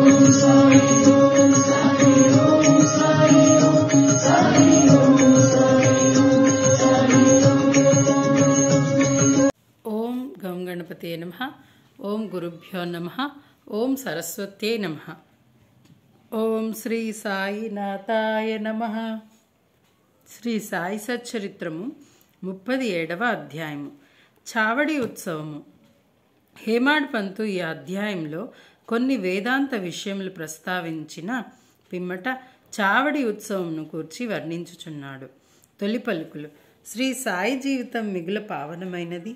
ఓం గం గణపతే నమ ఓం గురుభ్యో నమ ఓం సరస్వతే నమ ఓం శ్రీ సాయినాథాయ నమ శ్రీ సాయి సచ్చరిత్రము ముప్పది ఏడవ అధ్యాయము చావడి ఉత్సవము హేమాడ్ పంతు ఈ అధ్యాయంలో కొన్ని వేదాంత విషయములు ప్రస్తావించిన పిమ్మట చావడి ఉత్సవంను కూర్చి వర్ణించుచున్నాడు తొలి పలుకులు శ్రీ సాయి జీవితం మిగుల పావనమైనది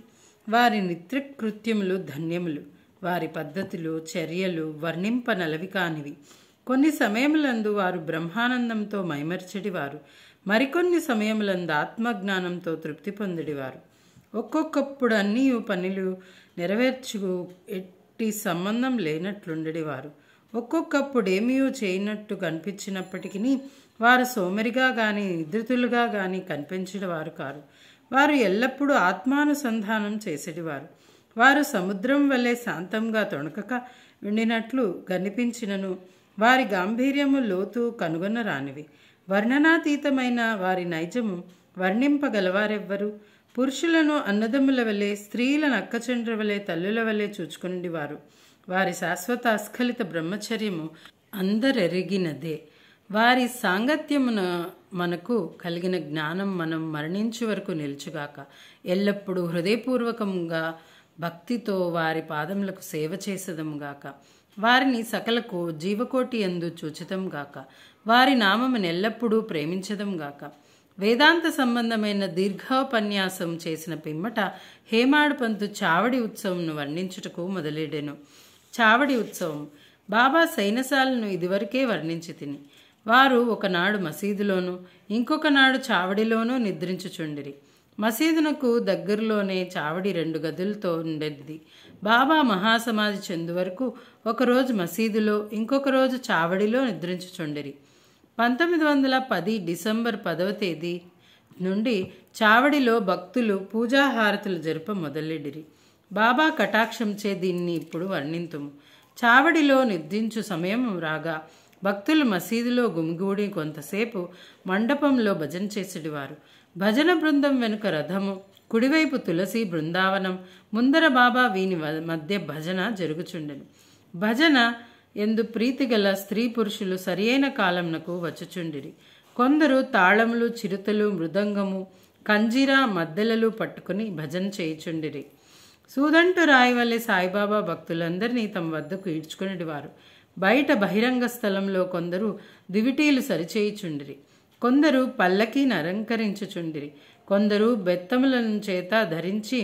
వారి నిత్యకృత్యములు ధన్యములు వారి పద్ధతులు చర్యలు వర్ణింపనలవి కానివి కొన్ని సమయములందు వారు బ్రహ్మానందంతో మైమర్చడివారు మరికొన్ని సమయములందు ఆత్మజ్ఞానంతో తృప్తి పొందిడివారు ఒక్కొక్కప్పుడు అన్ని పనులు నెరవేర్చు ఎట్టి సంబంధం లేనట్లుండేవారు ఒక్కొక్కప్పుడేమీయో చేయనట్టు కనిపించినప్పటికీ వారు సోమరిగా కానీ నిద్రితులుగా కానీ కనిపించేవారు కారు వారు ఎల్లప్పుడూ ఆత్మానుసంధానం చేసేటివారు వారు సముద్రం వలె శాంతంగా తొణకక ఉండినట్లు కనిపించినను వారి గాంభీర్యము లోతు కనుగొనరానివి వర్ణనాతీతమైన వారి నైజము వర్ణింపగలవారెవ్వరు పురుషులను అన్నదమ్ముల వలె స్త్రీలను అక్కచండ్ర వలె తల్లుల వలె వారు వారి శాశ్వత అస్ఖలిత బ్రహ్మచర్యము అందరెరిగినదే వారి సాంగత్యమున మనకు కలిగిన జ్ఞానం మనం మరణించే వరకు నిలుచుగాక ఎల్లప్పుడూ హృదయపూర్వకంగా భక్తితో వారి పాదములకు సేవ చేసదముగాక వారిని సకలకు జీవకోటి ఎందు చూచదం గాక వారి నామమును ఎల్లప్పుడూ ప్రేమించదం గాక వేదాంత సంబంధమైన దీర్ఘోపన్యాసం చేసిన పిమ్మట హేమాడుపంతు చావడి ఉత్సవంను వర్ణించుటకు మొదలెడెను చావడి ఉత్సవం బాబా సైనసాలను ఇదివరకే వర్ణించి తిని వారు ఒకనాడు మసీదులోను ఇంకొకనాడు చావడిలోనూ నిద్రించుచుండిరి మసీదునకు దగ్గరలోనే చావడి రెండు గదులతో ఉండేది బాబా మహాసమాధి చెందు వరకు ఒకరోజు మసీదులో ఇంకొక రోజు చావడిలో నిద్రించుచుండిరి పంతొమ్మిది వందల పది డిసెంబర్ పదవ తేదీ నుండి చావడిలో భక్తులు పూజాహారతులు జరుప మొదలెడిరి బాబా కటాక్షంచే దీన్ని ఇప్పుడు వర్ణింతుము చావడిలో నిర్దించు సమయం రాగా భక్తులు మసీదులో గుమిగూడి కొంతసేపు మండపంలో భజన చేసేటివారు భజన బృందం వెనుక రథము కుడివైపు తులసి బృందావనం ముందర బాబా వీని మధ్య భజన జరుగుచుండెను భజన ఎందు ప్రీతిగల స్త్రీ పురుషులు సరియైన కాలంనకు వచ్చుచుండిరి కొందరు తాళములు చిరుతలు మృదంగము కంజీర మద్దెలలు పట్టుకుని భజన చేయుచుండిరి సూదంటు రాయవల్లి సాయిబాబా భక్తులందరినీ తమ వద్దకు వారు బయట బహిరంగ స్థలంలో కొందరు దివిటీలు సరిచేయుచుండిరి కొందరు పల్లకీని అలంకరించుచుండిరి కొందరు బెత్తములను చేత ధరించి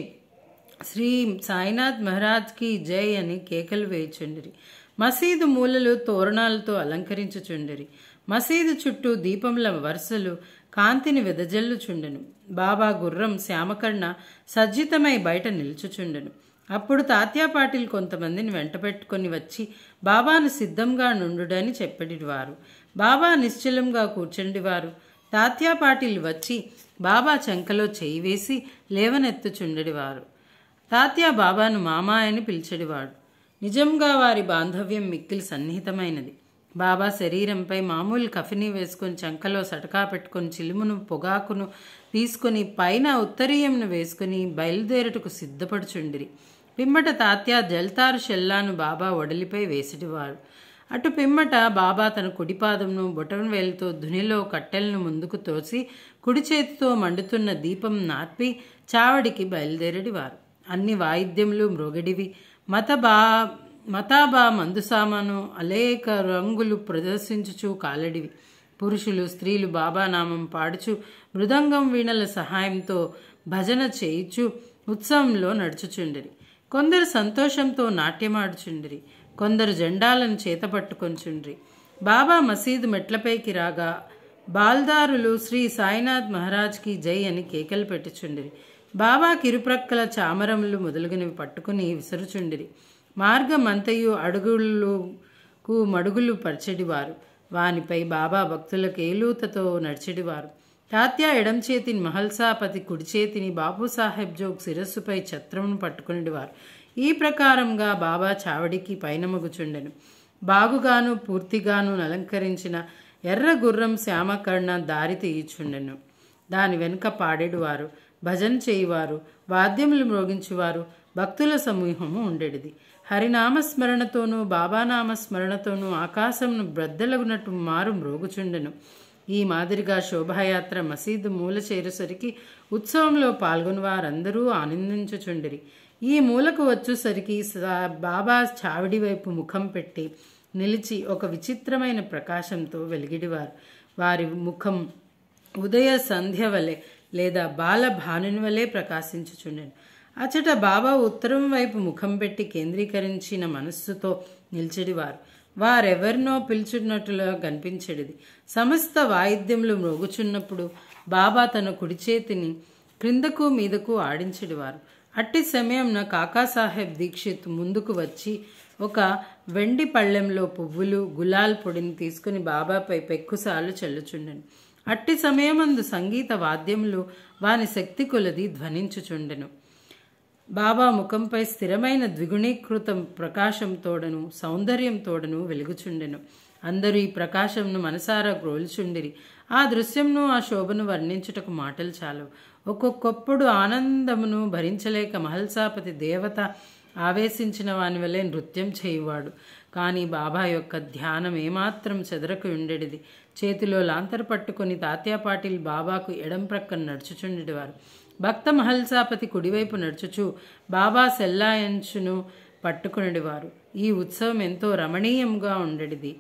శ్రీ సాయినాథ్ మహారాజ్కి జై అని కేకలు వేయుచుండిరి మసీదు మూలలు తోరణాలతో అలంకరించుచుండరి మసీదు చుట్టూ దీపముల వరుసలు కాంతిని వెదజల్లుచుండెను బాబా గుర్రం శ్యామకర్ణ సజ్జితమై బయట నిలుచుచుండెను అప్పుడు తాత్యాపాటిల్ కొంతమందిని వెంటపెట్టుకొని వచ్చి బాబాను సిద్ధంగా నుండుడని చెప్పడివారు బాబా నిశ్చలంగా కూర్చుండివారు తాత్యాపాటిల్ వచ్చి బాబా చంకలో చేయి వేసి లేవనెత్తుచుండెడివారు తాత్యా బాబాను మామా అని పిలిచెడివాడు నిజంగా వారి బాంధవ్యం మిక్కిలి సన్నిహితమైనది బాబా శరీరంపై మామూలు కఫిని వేసుకుని చంకలో సటకా పెట్టుకుని చిలుమును పొగాకును తీసుకుని పైన ఉత్తరీయంను వేసుకుని బయలుదేరటకు సిద్ధపడుచుండిరి పిమ్మట తాత్య జల్తారు షెల్లాను బాబా ఒడలిపై వేసిటివాడు అటు పిమ్మట బాబా తన కుడిపాదంను బొటన్ వేలుతో ధునిలో కట్టెలను ముందుకు తోసి కుడి చేతితో మండుతున్న దీపం నార్పి చావడికి బయలుదేరడివారు అన్ని వాయిద్యములు మృగడివి మతబా మతాబా సామాను అనేక రంగులు ప్రదర్శించుచు కాలడివి పురుషులు స్త్రీలు బాబానామం పాడుచు మృదంగం వీణల సహాయంతో భజన చేయిచు ఉత్సవంలో నడుచుచుండరి కొందరు సంతోషంతో నాట్యమాడుచుండిరి కొందరు జెండాలను చేతపట్టుకొంచుండ్రి బాబా మసీదు మెట్లపైకి రాగా బాల్దారులు శ్రీ సాయినాథ్ మహారాజ్కి జై అని కేకలు పెట్టుచుండ్రి బాబా కిరుప్రక్కల చామరములు మొదలుగునివి పట్టుకుని విసరుచుండిరి మార్గమంతయు అడుగులకు మడుగులు పరిచెడివారు వానిపై బాబా భక్తుల కేలూతతో నడిచడివారు తాత్యా ఎడం చేతిని మహల్సాపతి కుడి చేతిని బాబుసాహెబ్ జోగ్ శిరస్సుపై ఛత్రమును పట్టుకునేవారు ఈ ప్రకారంగా బాబా చావడికి పైనమగుచుండెను బాగుగాను పూర్తిగాను అలంకరించిన ఎర్ర గుర్రం శ్యామకర్ణ దారి తీయుచుండెను దాని వెనుక పాడేడువారు భజన చేయువారు వాద్యములు మోగించువారు భక్తుల సమూహము ఉండేది హరినామస్మరణతోనూ బాబానామస్మరణతోనూ ఆకాశమును బ్రద్దలగునట్టు మారు మ్రోగుచుండెను ఈ మాదిరిగా శోభాయాత్ర మసీదు మూల చేరుసరికి ఉత్సవంలో పాల్గొని వారందరూ ఆనందించుచుండిరి ఈ మూలకు వచ్చేసరికి బాబా చావిడి వైపు ముఖం పెట్టి నిలిచి ఒక విచిత్రమైన ప్రకాశంతో వెలిగిడివారు వారి ముఖం ఉదయ సంధ్య వలె లేదా బాల భానుని వలె ప్రకాశించుచుండెను అచ్చట బాబా ఉత్తరం వైపు ముఖం పెట్టి కేంద్రీకరించిన మనస్సుతో నిలిచెడివారు వారెవరినో పిలుచున్నట్లుగా కనిపించడిది సమస్త వాయిద్యములు మ్రోగుచున్నప్పుడు బాబా తన కుడి చేతిని క్రిందకు మీదకు ఆడించడివారు అట్టి సమయంన కాకాసాహెబ్ దీక్షిత్ ముందుకు వచ్చి ఒక వెండి పళ్ళెంలో పువ్వులు గులాల్ పొడిని తీసుకుని బాబాపై పెక్కుసార్లు చల్లుచుండెను అట్టి సమయమందు సంగీత వాద్యములు వాని శక్తి కొలది ధ్వనించుచుండెను బాబా ముఖంపై స్థిరమైన ద్విగుణీకృతం ప్రకాశం సౌందర్యం సౌందర్యంతోడను వెలుగుచుండెను అందరూ ఈ ప్రకాశంను మనసారా గ్రోల్చుండిరి ఆ దృశ్యంను ఆ శోభను వర్ణించుటకు మాటలు చాలు ఒక్కొక్కప్పుడు ఆనందమును భరించలేక మహల్సాపతి దేవత ఆవేశించిన వాని వల్లే నృత్యం చేయువాడు కానీ బాబా యొక్క ధ్యానం ఏమాత్రం చెదరకు ఉండేది చేతిలో లాంతర్ పట్టుకొని తాత్యా పాటిల్ బాబాకు ఎడం ప్రక్కన నడుచుచుండేవారు భక్త మహల్సాపతి కుడివైపు నడుచుచు బాబా సెల్లాయంచును పట్టుకునేవారు ఈ ఉత్సవం ఎంతో రమణీయంగా ఉండేది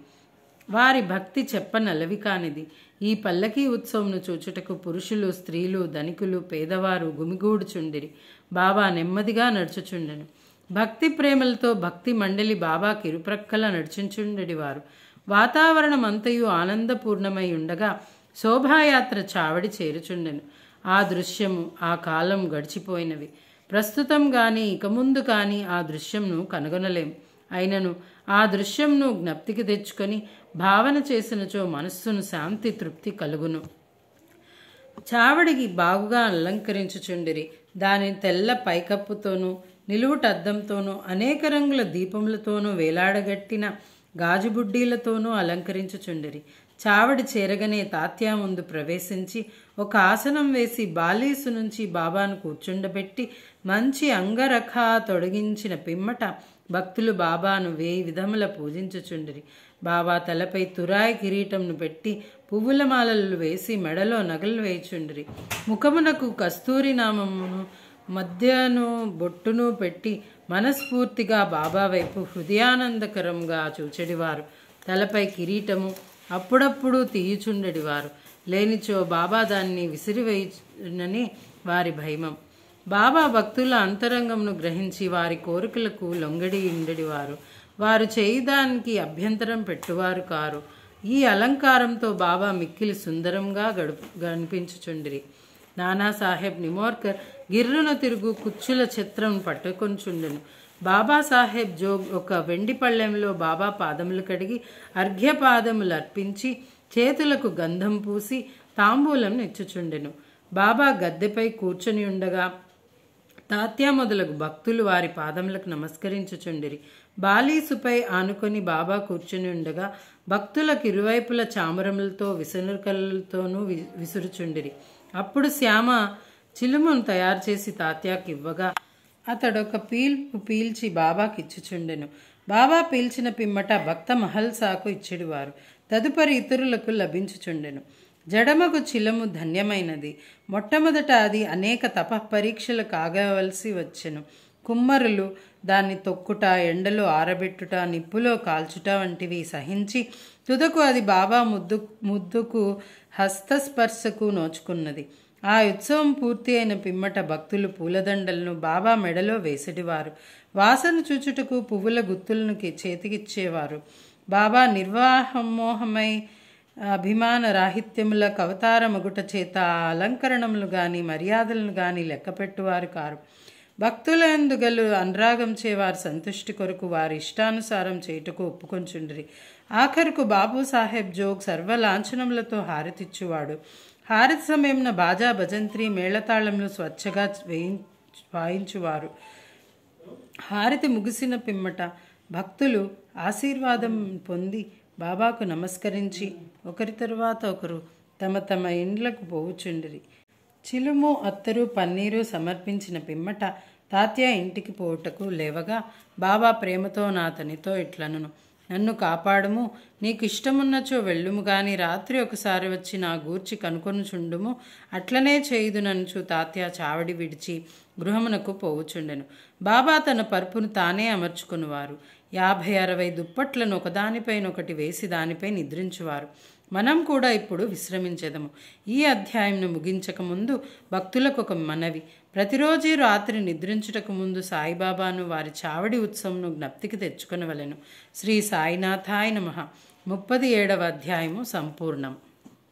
వారి భక్తి చెప్పనలవి కానిది ఈ పల్లకీ ఉత్సవంను చూచుటకు పురుషులు స్త్రీలు ధనికులు పేదవారు గుమిగూడుచుండిరి బాబా నెమ్మదిగా నడుచుచుండెను భక్తి ప్రేమలతో భక్తి మండలి బాబా కిరుప్రక్కల నడిచించుండెడివారు వాతావరణం అంతయు ఆనందపూర్ణమై ఉండగా శోభాయాత్ర చావడి చేరుచుండెను ఆ దృశ్యము ఆ కాలం గడిచిపోయినవి ప్రస్తుతం కానీ ఇక ముందు కానీ ఆ దృశ్యంను కనుగొనలేం అయినను ఆ దృశ్యంను జ్ఞప్తికి తెచ్చుకొని భావన చేసినచో మనస్సును శాంతి తృప్తి కలుగును చావడికి బాగుగా అలంకరించుచుండిరి దాని తెల్ల పైకప్పుతోనూ నిలువుటద్దంతోనూ అనేక రంగుల దీపములతోనూ వేలాడగట్టిన గాజుబుడ్డీలతోనూ అలంకరించుచుండిరి చావడి చేరగనే తాత్యా ముందు ప్రవేశించి ఒక ఆసనం వేసి బాలీసు నుంచి బాబాను కూర్చుండబెట్టి మంచి అంగరఖా తొడిగించిన పిమ్మట భక్తులు బాబాను వేయి విధముల పూజించుచుండిరి బాబా తలపై తురాయి కిరీటంను పెట్టి పువ్వుల మాలలు వేసి మెడలో నగలు వేయుచుండిరి ముఖమునకు కస్తూరి నామమును మధ్యను బొట్టును పెట్టి మనస్ఫూర్తిగా బాబా వైపు హృదయానందకరంగా చూచడివారు తలపై కిరీటము అప్పుడప్పుడు తీయుచుండడివారు లేనిచో బాబా దాన్ని విసిరివేయునని వారి భయమం బాబా భక్తుల అంతరంగమును గ్రహించి వారి కోరికలకు లొంగడి ఉండడివారు వారు చేయడానికి అభ్యంతరం పెట్టువారు కారు ఈ అలంకారంతో బాబా మిక్కిలి సుందరంగా గడుపు కనిపించుచుండ్రి నానాసాహెబ్ నిమోర్కర్ గిర్రున తిరుగు కుచ్చుల చిత్రం పట్టుకొంచుండెను బాబాసాహెబ్ జోగ్ ఒక వెండి పళ్ళెంలో బాబా పాదములు కడిగి అర్ఘ్యపాదములు అర్పించి చేతులకు గంధం పూసి తాంబూలం నెచ్చుచుండెను బాబా గద్దెపై కూర్చొని ఉండగా తాత్య మొదలగు భక్తులు వారి పాదములకు నమస్కరించుచుండిరి బాలీసుపై ఆనుకొని బాబా కూర్చుని ఉండగా భక్తులకు ఇరువైపుల చామరములతో విసనుకలతోనూ విసురుచుండిరి అప్పుడు శ్యామ చిలుమును తయారు చేసి తాత్యాకివ్వగా అతడొక పీల్పు పీల్చి బాబాకిచ్చుచుండెను బాబా పీల్చిన పిమ్మట భక్త మహల్సాకు ఇచ్చిడివారు తదుపరి ఇతరులకు లభించుచుండెను జడమగు చిలము ధన్యమైనది మొట్టమొదట అది అనేక తప పరీక్షలు కాగవలసి వచ్చెను కుమ్మరులు దాన్ని తొక్కుట ఎండలో ఆరబెట్టుట నిప్పులో కాల్చుట వంటివి సహించి తుదకు అది బాబా ముద్దు ముద్దుకు హస్తస్పర్శకు నోచుకున్నది ఆ ఉత్సవం పూర్తి అయిన పిమ్మట భక్తులు పూలదండలను బాబా మెడలో వేసేటివారు వాసన చూచుటకు పువ్వుల గుత్తులను చేతికిచ్చేవారు బాబా నిర్వాహమోహమై అభిమాన రాహిత్యముల కవతార మగుట చేత ఆ అలంకరణములు కానీ మర్యాదలను కానీ లెక్కపెట్టువారు కారు భక్తులందు గలు అనురాగంచే వారి సంతుష్టి కొరకు వారి ఇష్టానుసారం చేయుటకు ఒప్పుకొంచుండ్రి ఆఖరుకు బాబు సాహెబ్ జోగ్ సర్వలాంఛనములతో హారతిచ్చువాడు హారతి సమయంన బాజా భజంత్రి మేళతాళంలో స్వచ్ఛగా వాయించువారు హారతి ముగిసిన పిమ్మట భక్తులు ఆశీర్వాదం పొంది బాబాకు నమస్కరించి ఒకరి తరువాత ఒకరు తమ తమ ఇండ్లకు పోవుచుండిరి చిలుము అత్తరు పన్నీరు సమర్పించిన పిమ్మట తాత్య ఇంటికి పోవుటకు లేవగా బాబా ప్రేమతో నాతనితో ఇట్లను నన్ను కాపాడము నీకు ఇష్టమున్నచో వెళ్ళుము కానీ రాత్రి ఒకసారి వచ్చి నా గూర్చి కనుకొని చుండుము అట్లనే నన్ను తాత్య చావడి విడిచి గృహమునకు పోవుచుండెను బాబా తన పరుపును తానే అమర్చుకునివారు యాభై అరవై దుప్పట్లను ఒకదానిపైన ఒకటి వేసి దానిపై నిద్రించువారు మనం కూడా ఇప్పుడు విశ్రమించదము ఈ అధ్యాయంను ముగించకముందు భక్తులకు ఒక మనవి ప్రతిరోజు రాత్రి నిద్రించుటకు ముందు సాయిబాబాను వారి చావడి ఉత్సవంను జ్ఞప్తికి తెచ్చుకునవలెను శ్రీ సాయినాథాయ నమ ముప్పది ఏడవ అధ్యాయము సంపూర్ణం